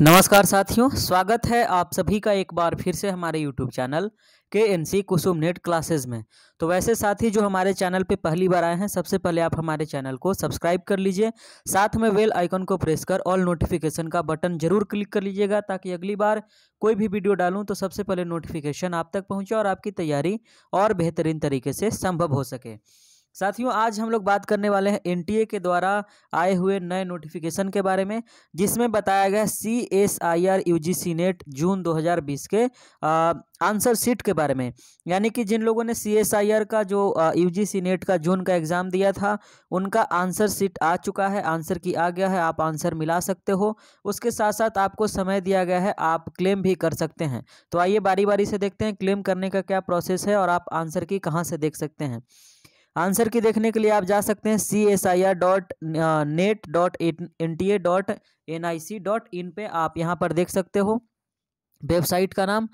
नमस्कार साथियों स्वागत है आप सभी का एक बार फिर से हमारे यूट्यूब चैनल के N C Kusum net classes में तो वैसे साथी जो हमारे चैनल पे पहली बार आए हैं सबसे पहले आप हमारे चैनल को सब्सक्राइब कर लीजिए साथ में बेल आइकन को प्रेस कर ऑल नोटिफिकेशन का बटन जरूर क्लिक कर लीजिएगा ताकि अगली बार कोई भी वीडियो डालूँ तो सबसे पहले नोटिफिकेशन आप तक पहुँचे और आपकी तैयारी और बेहतरीन तरीके से संभव हो सके साथियों आज हम लोग बात करने वाले हैं एनटीए के द्वारा आए हुए नए नोटिफिकेशन के बारे में जिसमें बताया गया C S I R U G C net June 2020 के आंसर सीट के बारे में यानी कि जिन लोगों ने सी एस आई आर का जो यू जी सी नेट का जून का एग्ज़ाम दिया था उनका आंसर सीट आ चुका है आंसर की आ गया है आप आंसर मिला सकते हो उसके साथ साथ आपको समय दिया गया है आप क्लेम भी कर सकते हैं तो आइए बारी बारी से देखते हैं क्लेम करने का क्या प्रोसेस है और आप आंसर की कहाँ से देख सकते हैं आंसर की देखने के लिए आप जा सकते हैं C S I R dot net dot N T A dot N I C dot in पर आप यहाँ पर देख सकते हो वेबसाइट का नाम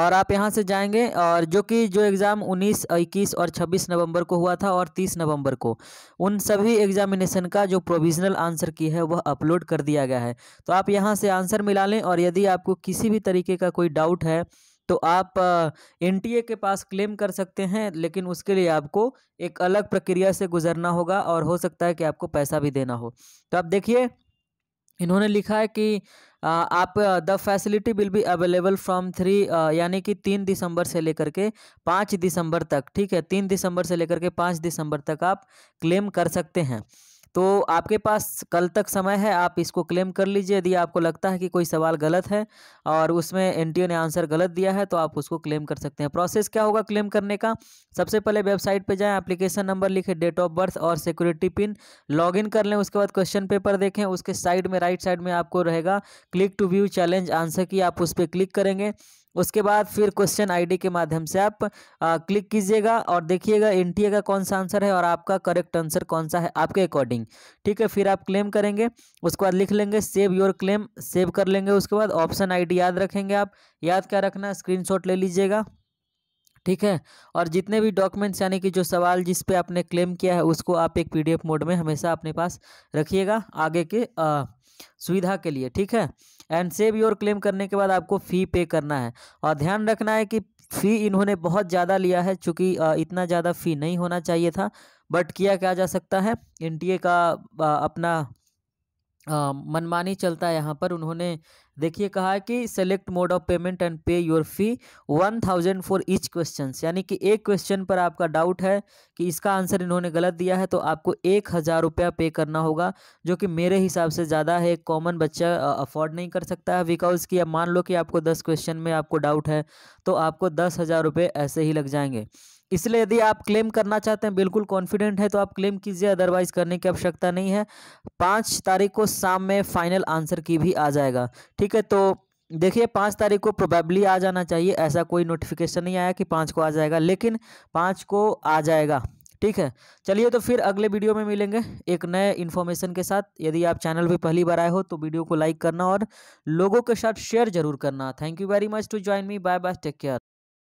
और आप यहां से जाएंगे और जो कि जो एग्ज़ाम 19, 21 और 26 नवंबर को हुआ था और 30 नवंबर को उन सभी एग्जामिनेशन का जो प्रोविजनल आंसर की है वह अपलोड कर दिया गया है तो आप यहां से आंसर मिला लें और यदि आपको किसी भी तरीके का कोई डाउट है तो आप एन के पास क्लेम कर सकते हैं लेकिन उसके लिए आपको एक अलग प्रक्रिया से गुजरना होगा और हो सकता है कि आपको पैसा भी देना हो तो आप देखिए इन्होंने लिखा है कि आप the facility will be available from three यानी कि तीन दिसंबर से लेकर के पाँच दिसंबर तक ठीक है तीन दिसंबर से लेकर के पाँच दिसंबर तक आप क्लेम कर सकते हैं तो आपके पास कल तक समय है आप इसको क्लेम कर लीजिए यदि आपको लगता है कि कोई सवाल गलत है और उसमें एन ने आंसर गलत दिया है तो आप उसको क्लेम कर सकते हैं प्रोसेस क्या होगा क्लेम करने का सबसे पहले वेबसाइट पर जाएं एप्लीकेशन नंबर लिखें डेट ऑफ बर्थ और सिक्योरिटी पिन लॉग कर लें उसके बाद क्वेश्चन पेपर देखें उसके साइड में राइट साइड में आपको रहेगा click to view challenge answer की आप उस पर क्लिक करेंगे उसके बाद फिर क्वेश्चन आईडी के माध्यम से आप आ, क्लिक कीजिएगा और देखिएगा एनटीए का कौन सा आंसर है और आपका करेक्ट आंसर कौन सा है आपके अकॉर्डिंग ठीक है फिर आप क्लेम करेंगे उसके बाद लिख लेंगे सेव योर क्लेम सेव कर लेंगे उसके बाद ऑप्शन आईडी याद रखेंगे आप याद क्या रखना स्क्रीन ले लीजिएगा ठीक है और जितने भी डॉक्यूमेंट्स यानी कि जो सवाल जिस पे आपने क्लेम किया है उसको आप एक पीडीएफ मोड में हमेशा अपने पास रखिएगा आगे के सुविधा के लिए ठीक है एंड सेव योर क्लेम करने के बाद आपको फ़ी पे करना है और ध्यान रखना है कि फ़ी इन्होंने बहुत ज़्यादा लिया है चूँकि इतना ज़्यादा फ़ी नहीं होना चाहिए था बट किया क्या जा सकता है एन का अपना मनमानी चलता है यहाँ पर उन्होंने देखिए कहा है कि select mode of payment and pay your fee one thousand for each question यानी कि एक क्वेश्चन पर आपका डाउट है कि इसका आंसर इन्होंने गलत दिया है तो आपको एक हज़ार रुपया पे करना होगा जो कि मेरे हिसाब से ज़्यादा है कॉमन बच्चा अफोर्ड नहीं कर सकता है बिकॉज कि अब मान लो कि आपको दस क्वेश्चन में आपको डाउट है तो आपको दस हज़ार रुपये ऐसे ही लग जाएंगे इसलिए यदि आप क्लेम करना चाहते हैं बिल्कुल कॉन्फिडेंट है तो आप क्लेम कीजिए अदरवाइज करने की आवश्यकता नहीं है पाँच तारीख को शाम में फाइनल आंसर की भी आ जाएगा ठीक है तो देखिए पाँच तारीख को प्रोबेबली आ जाना चाहिए ऐसा कोई नोटिफिकेशन नहीं आया कि पाँच को आ जाएगा लेकिन पाँच को आ जाएगा ठीक है चलिए तो फिर अगले वीडियो में मिलेंगे एक नए इन्फॉर्मेशन के साथ यदि आप चैनल पर पहली बार आए हो तो वीडियो को लाइक करना और लोगों के साथ शेयर जरूर करना thank you very much to join me bye bye take care